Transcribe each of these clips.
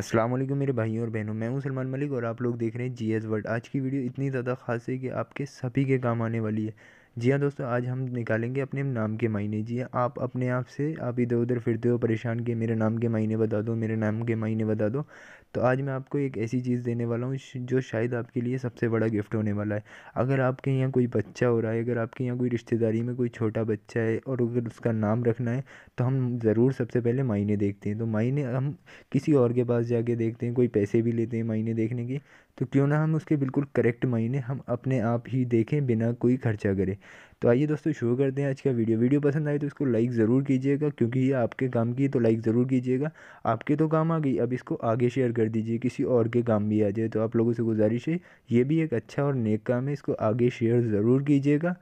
अस्सलाम वालेकुम मेरे भाई और बहनों मैं हूं सलमान मलिक और आप लोग देख रहे हैं जी एस वर्ड आज की वीडियो इतनी ज़्यादा खास है कि आपके सभी के काम आने वाली है जी हाँ दोस्तों आज हम निकालेंगे अपने नाम के मायने जी हाँ आप अपने आप से आप इधर उधर फिरते हो परेशान के मेरे नाम के मायने बता दो मेरे नाम के मायने बता दो तो आज मैं आपको एक ऐसी चीज़ देने वाला हूँ जो शायद आपके लिए सबसे बड़ा गिफ्ट होने वाला है अगर आपके यहाँ कोई बच्चा हो रहा है अगर आपके यहाँ कोई रिश्तेदारी में कोई छोटा बच्चा है और अगर उसका नाम रखना है तो हम ज़रूर सबसे पहले मायने देखते हैं तो मायने हम किसी और के पास जाके देखते हैं कोई पैसे भी लेते हैं मायने देखने के तो क्यों ना हम उसके बिल्कुल करेक्ट मायने हम अपने आप ही देखें बिना कोई खर्चा करें तो आइए दोस्तों शुरू करते हैं आज का वीडियो वीडियो पसंद आए तो इसको लाइक ज़रूर कीजिएगा क्योंकि ये आपके काम की तो लाइक ज़रूर कीजिएगा आपके तो काम आ गई अब इसको आगे शेयर कर दीजिए किसी और के काम भी आ जाए तो आप लोगों से गुजारिश है ये भी एक अच्छा और नेक काम है इसको आगे शेयर ज़रूर कीजिएगा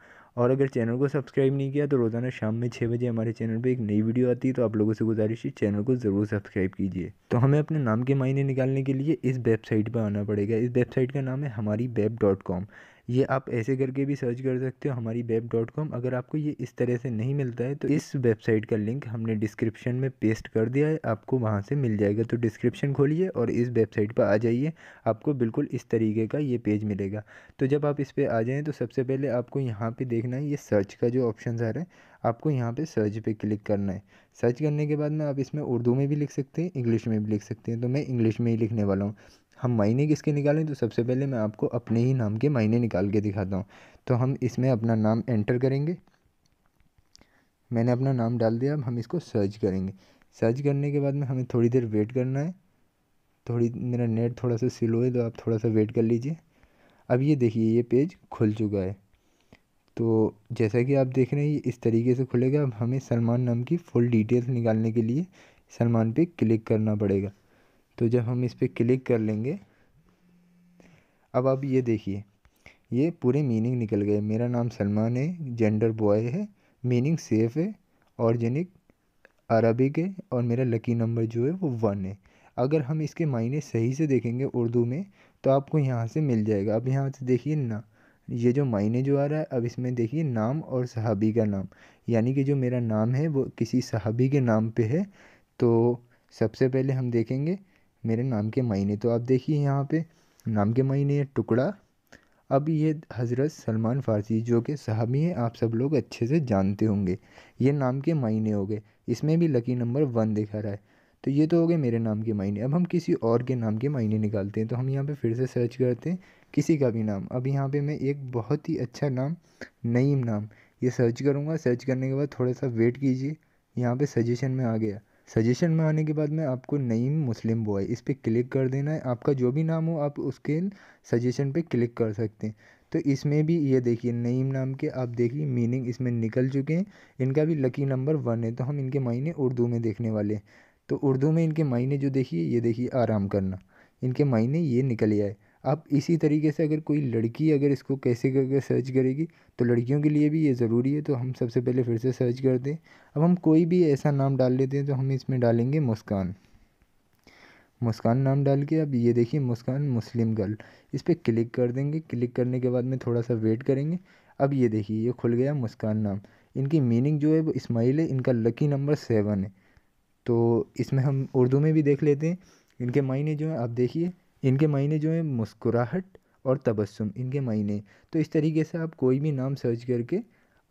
और अगर चैनल को सब्सक्राइब नहीं किया तो रोज़ाना शाम में छः बजे हमारे चैनल पे एक नई वीडियो आती है तो आप लोगों से गुजारिश है चैनल को ज़रूर सब्सक्राइब कीजिए तो हमें अपने नाम के मायने निकालने के लिए इस वेबसाइट पर आना पड़ेगा इस वेबसाइट का नाम है हमारी वेब डॉट कॉम ये आप ऐसे करके भी सर्च कर सकते हो हमारी वेब डॉट कॉम अगर आपको ये इस तरह से नहीं मिलता है तो इस वेबसाइट का लिंक हमने डिस्क्रिप्शन में पेस्ट कर दिया है आपको वहाँ से मिल जाएगा तो डिस्क्रिप्शन खोलिए और इस वेबसाइट पर आ जाइए आपको बिल्कुल इस तरीके का ये पेज मिलेगा तो जब आप इस पर आ जाएँ तो सबसे पहले आपको यहाँ पर देखना है ये सर्च का जो ऑप्शन आ रहा है आपको यहाँ पर सर्च पर क्लिक करना है सर्च करने के बाद में आप इसमें उर्दू में भी लिख सकते हैं इंग्लिश में भी लिख सकते हैं तो मैं इंग्लिश में ही लिखने वाला हूँ हम मायने किसके निकालें तो सबसे पहले मैं आपको अपने ही नाम के मायने निकाल के दिखाता हूँ तो हम इसमें अपना नाम एंटर करेंगे मैंने अपना नाम डाल दिया अब हम इसको सर्च करेंगे सर्च करने के बाद में हमें थोड़ी देर वेट करना है थोड़ी मेरा नेट थोड़ा सा स्लो है तो आप थोड़ा सा वेट कर लीजिए अब ये देखिए ये पेज खुल चुका है तो जैसा कि आप देख रहे हैं ये इस तरीके से खुलेगा अब हमें सलमान नाम की फुल डिटेल्स निकालने के लिए सलमान पे क्लिक करना पड़ेगा तो जब हम इस पर क्लिक कर लेंगे अब आप ये देखिए ये पूरे मीनिंग निकल गए मेरा नाम सलमान है जेंडर बॉय है मीनिंग सेफ है ऑर्जेनिक अरबिक है और मेरा लकी नंबर जो है वो वन है अगर हम इसके मायने सही से देखेंगे उर्दू में तो आपको यहाँ से मिल जाएगा अब यहाँ से देखिए ना ये जो मायने जो आ रहा है अब इसमें देखिए नाम और सहाबी का नाम यानी कि जो मेरा नाम है वो किसी सहाबी के नाम पे है तो सबसे पहले हम देखेंगे मेरे नाम के मायने तो आप देखिए यहाँ पे नाम के मायने टुकड़ा अब ये हज़रत सलमान फ़ारसी जो कि सहाबी हैं आप सब लोग अच्छे से जानते होंगे ये नाम के मायने हो गए इसमें भी लकी नंबर वन दिखा रहा है तो ये तो हो गए मेरे नाम के मायने अब हम किसी और के नाम के मायने निकालते हैं तो हम यहाँ पे फिर से सर्च करते हैं किसी का भी नाम अब यहाँ पे मैं एक बहुत ही अच्छा नाम नईम नाम ये सर्च करूँगा सर्च करने के बाद थोड़ा सा वेट कीजिए यहाँ पर सजेशन में आ गया सजेशन में आने के बाद में आपको नईम मुस्लिम बॉय इस पर क्लिक कर देना है आपका जो भी नाम हो आप उसके सजेशन पे क्लिक कर सकते हैं तो इसमें भी ये देखिए नईम नाम के आप देखिए मीनिंग इसमें निकल चुके हैं इनका भी लकी नंबर वन है तो हम इनके मायने उर्दू में देखने वाले हैं तो उर्दू में इनके मायने जो देखिए ये देखिए आराम करना इनके मायने ये निकल आए अब इसी तरीके से अगर कोई लड़की अगर इसको कैसे करके सर्च करेगी तो लड़कियों के लिए भी ये ज़रूरी है तो हम सबसे पहले फिर से सर्च कर दें अब हम कोई भी ऐसा नाम डाल लेते हैं तो हम इसमें डालेंगे मुस्कान मुस्कान नाम डाल के अब ये देखिए मुस्कान मुस्लिम गर्ल इस पर क्लिक कर देंगे क्लिक करने के बाद में थोड़ा सा वेट करेंगे अब ये देखिए ये खुल गया मुस्कान नाम इनकी मीनिंग जो है वो इस्माइल है इनका लकी नंबर सेवन है तो इसमें हम उर्दू में भी देख लेते हैं इनके मायने जो हैं आप देखिए इनके मायने जो है मुस्कुराहट और तबस्सुम इनके मायने तो इस तरीके से आप कोई भी नाम सर्च करके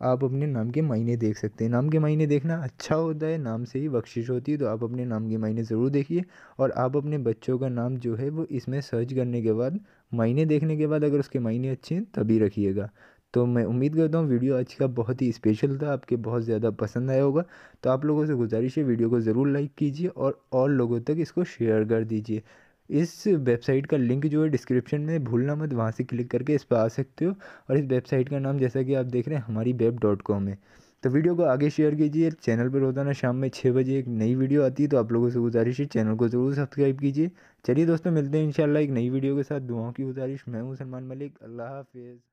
आप अपने नाम के मायने देख सकते हैं नाम के मायने देखना अच्छा होता है नाम से ही बख्शिश होती है तो आप अपने नाम के मायने ज़रूर देखिए और आप अपने बच्चों का नाम जो है वो इसमें सर्च करने के बाद मायने देखने के बाद अगर उसके मायने अच्छे हैं तभी रखिएगा तो मैं उम्मीद करता हूँ वीडियो आज का बहुत ही स्पेशल था आपके बहुत ज़्यादा पसंद आया होगा तो आप लोगों से गुजारिश है वीडियो को ज़रूर लाइक कीजिए और और लोगों तक इसको शेयर कर दीजिए इस वेबसाइट का लिंक जो है डिस्क्रिप्शन में भूलना मत वहाँ से क्लिक करके इस पर आ सकते हो और इस वेबसाइट का नाम जैसा कि आप देख रहे हैं हमारी वेब डॉट कॉम है तो वीडियो को आगे शेयर कीजिए चैनल पर रोजाना शाम में छः बजे एक नई वीडियो आती है तो आप लोगों से गुजारिश है चैनल को ज़रूर सब्सक्राइब कीजिए चलिए दोस्तों मिलते हैं इंशाल्लाह एक नई वीडियो के साथ दुआओं की गुजारिश मैं हूँ सलमान मलिक अल्लाह हाफिज़